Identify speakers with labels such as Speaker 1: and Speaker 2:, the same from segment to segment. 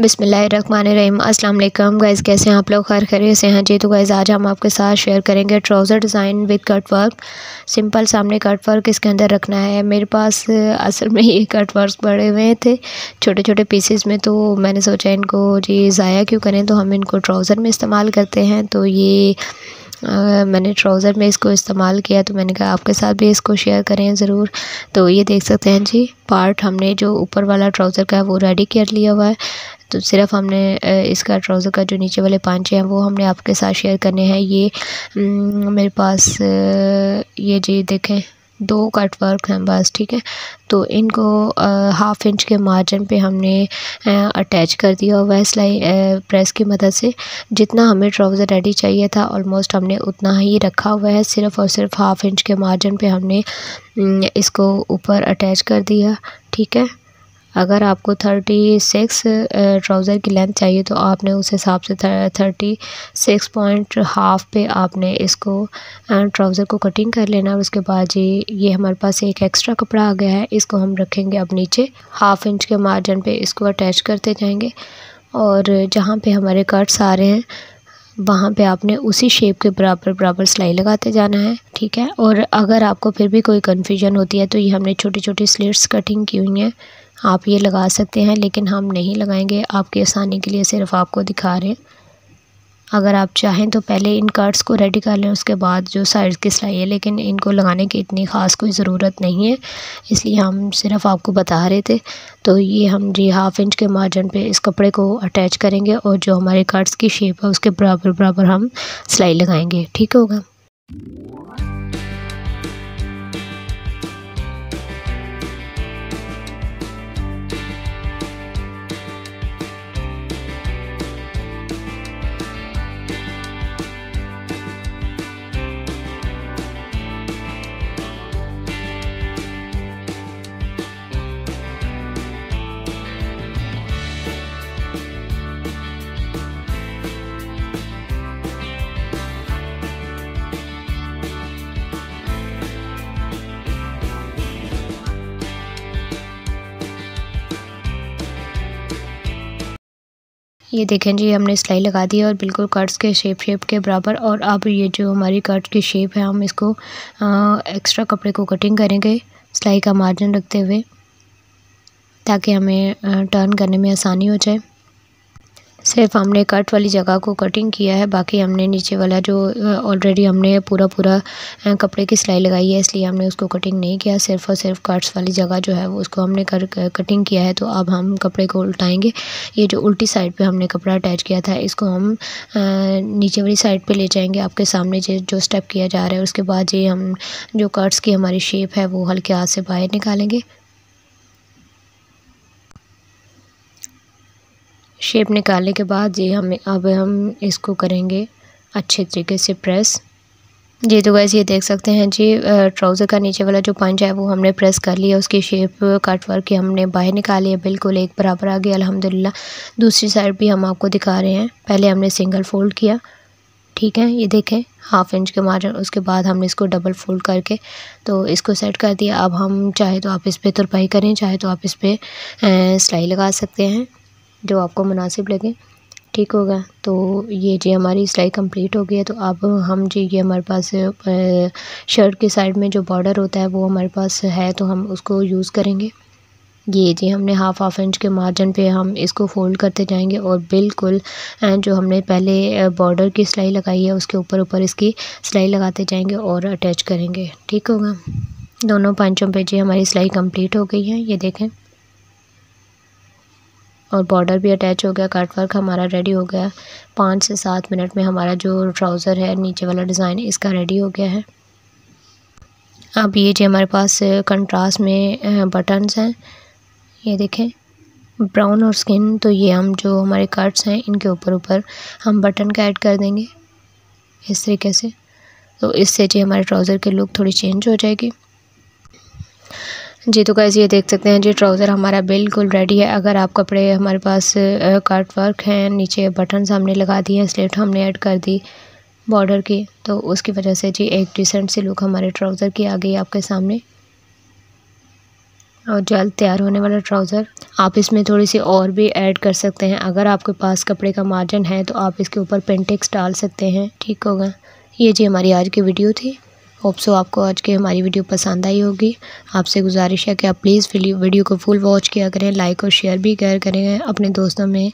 Speaker 1: बिसमीम अल्लाम गाइज़ कैसे हैं आप लोग खैर खरे से हैं जी तो गाइज़ आज हम आपके साथ शेयर करेंगे trouser design with cut work simple सामने कट वर्क इसके अंदर रखना है मेरे पास असल में ये कट वर्क हुए थे छोटे छोटे पीसेस में तो मैंने सोचा इनको जी ज़ाया क्यों करें तो हम इनको ट्राउज़र में इस्तेमाल करते हैं तो ये आ, मैंने ट्राउज़र में इसको इस्तेमाल किया तो मैंने कहा आपके साथ भी इसको शेयर करें ज़रूर तो ये देख सकते हैं जी पार्ट हमने जो ऊपर वाला ट्राउज़र का है वो रेडी कर लिया हुआ है तो सिर्फ हमने इसका ट्राउज़र का जो नीचे वाले पांचे हैं वो हमने आपके साथ शेयर करने हैं ये मेरे पास ये जी देखें दो कट वर्क हैं बस ठीक है तो इनको हाफ इंच के मार्जिन पे हमने अटैच कर दिया हुआ है सिलाई प्रेस की मदद से जितना हमें ट्राउज़र रेडी चाहिए था ऑलमोस्ट हमने उतना ही रखा हुआ है सिर्फ और सिर्फ हाफ इंच के मार्जिन पे हमने इसको ऊपर अटैच कर दिया ठीक है अगर आपको थर्टी सिक्स ट्राउज़र की लेंथ चाहिए तो आपने उस हिसाब से थर्टी सिक्स पॉइंट हाफ पे आपने इसको ट्राउज़र को कटिंग कर लेना और उसके बाद ये ये हमारे पास एक एक्स्ट्रा कपड़ा आ गया है इसको हम रखेंगे अब नीचे हाफ इंच के मार्जिन पे इसको अटैच करते जाएंगे और जहाँ पे हमारे कट्स आ रहे हैं वहाँ पे आपने उसी शेप के बराबर बराबर सिलाई लगाते जाना है ठीक है और अगर आपको फिर भी कोई कन्फ्यूजन होती है तो ये हमने छोटी छोटी स्लिट्स कटिंग की हुई हैं आप ये लगा सकते हैं लेकिन हम नहीं लगाएंगे आपकी आसानी के लिए सिर्फ आपको दिखा रहे हैं अगर आप चाहें तो पहले इन कार्ड्स को रेडी कर लें उसके बाद जो साइड की सिलाई है लेकिन इनको लगाने की इतनी ख़ास कोई ज़रूरत नहीं है इसलिए हम सिर्फ आपको बता रहे थे तो ये हम जी हाफ़ इंच के मार्जिन पे इस कपड़े को अटैच करेंगे और जो हमारे कार्ड्स की शेप है उसके बराबर बराबर हम सिलाई लगाएंगे ठीक होगा ये देखें जी हमने सिलाई लगा दी है और बिल्कुल कट्स के शेप शेप के बराबर और अब ये जो हमारी कर्ट की शेप है हम इसको एक्स्ट्रा कपड़े को कटिंग करेंगे सिलाई का मार्जिन रखते हुए ताकि हमें टर्न करने में आसानी हो जाए सिर्फ हमने कट वाली जगह को कटिंग किया है बाकी हमने नीचे वाला जो ऑलरेडी हमने पूरा पूरा कपड़े की सिलाई लगाई है इसलिए हमने उसको कटिंग नहीं किया सिर्फ और सिर्फ कट्स वाली जगह जो है वो उसको हमने कर कटिंग किया है तो अब हम कपड़े को उल्टाएंगे ये जो उल्टी साइड पे हमने कपड़ा अटैच किया था इसको हम नीचे वाली साइड पर ले जाएंगे आपके सामने जो स्टेप किया जा रहा है उसके बाद ये हम जो कट्स की हमारी शेप है वो हल्के हाथ से बाहर निकालेंगे शेप निकालने के बाद ये हम अब हम इसको करेंगे अच्छे तरीके से प्रेस जी तो वैसे ये देख सकते हैं जी ट्राउज़र का नीचे वाला जो पंच है वो हमने प्रेस कर लिया उसकी शेप कट वर्क की हमने बाहर निकाली है बिल्कुल एक बराबर आ गई अल्हम्दुलिल्लाह दूसरी साइड भी हम आपको दिखा रहे हैं पहले हमने सिंगल फोल्ड किया ठीक है ये देखें हाफ इंच के मार्जिन उसके बाद हमने इसको डबल फोल्ड करके तो इसको सेट कर दिया अब हम चाहे तो आप इस पर तुरपाई करें चाहे तो आप इस पर सिलाई लगा सकते हैं जो आपको मुनासिब लगे ठीक होगा तो ये जी हमारी सिलाई कंप्लीट हो गई है तो अब हम जी ये हमारे पास शर्ट के साइड में जो बॉर्डर होता है वो हमारे पास है तो हम उसको यूज़ करेंगे ये जी हमने हाफ़ हाफ इंच के मार्जिन पे हम इसको फ़ोल्ड करते जाएंगे और बिल्कुल जो हमने पहले बॉर्डर की सिलाई लगाई है उसके ऊपर ऊपर इसकी सिलाई लगाते जाएंगे और अटैच करेंगे ठीक होगा दोनों पंचों पे जी हमारी सिलाई कंप्लीट हो गई है ये देखें और बॉर्डर भी अटैच हो गया कट वर्क हमारा रेडी हो गया पाँच से सात मिनट में हमारा जो ट्राउज़र है नीचे वाला डिज़ाइन इसका रेडी हो गया है अब ये जो हमारे पास कंट्रास्ट में बटन्स हैं ये देखें ब्राउन और स्किन तो ये हम जो हमारे कट्स हैं इनके ऊपर ऊपर हम बटन का ऐड कर देंगे इस तरीके से तो इससे जो हमारे ट्राउज़र की लुक थोड़ी चेंज हो जाएगी जी तो कैसे ये देख सकते हैं जी ट्राउज़र हमारा बिल्कुल रेडी है अगर आप कपड़े हमारे पास कट वर्क हैं नीचे बटन हमने लगा दिए हैं स्लेट हमने ऐड कर दी बॉर्डर की तो उसकी वजह से जी एक डिसेंट सी लुक हमारे ट्राउज़र की आ गई आपके सामने और जल्द तैयार होने वाला ट्राउज़र आप इसमें थोड़ी सी और भी ऐड कर सकते हैं अगर आपके पास कपड़े का मार्जिन है तो आप इसके ऊपर पेंटिक्स डाल सकते हैं ठीक होगा ये जी हमारी आज की वीडियो थी होप सो आपको आज की हमारी वीडियो पसंद आई होगी आपसे गुजारिश है कि आप प्लीज़ वीडियो को फुल वॉच किया करें लाइक और शेयर भी किया करें अपने दोस्तों में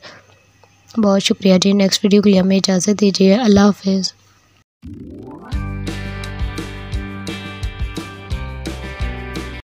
Speaker 1: बहुत शुक्रिया जी नेक्स्ट वीडियो के लिए हमें इजाज़त दीजिए अल्लाह हाफिज़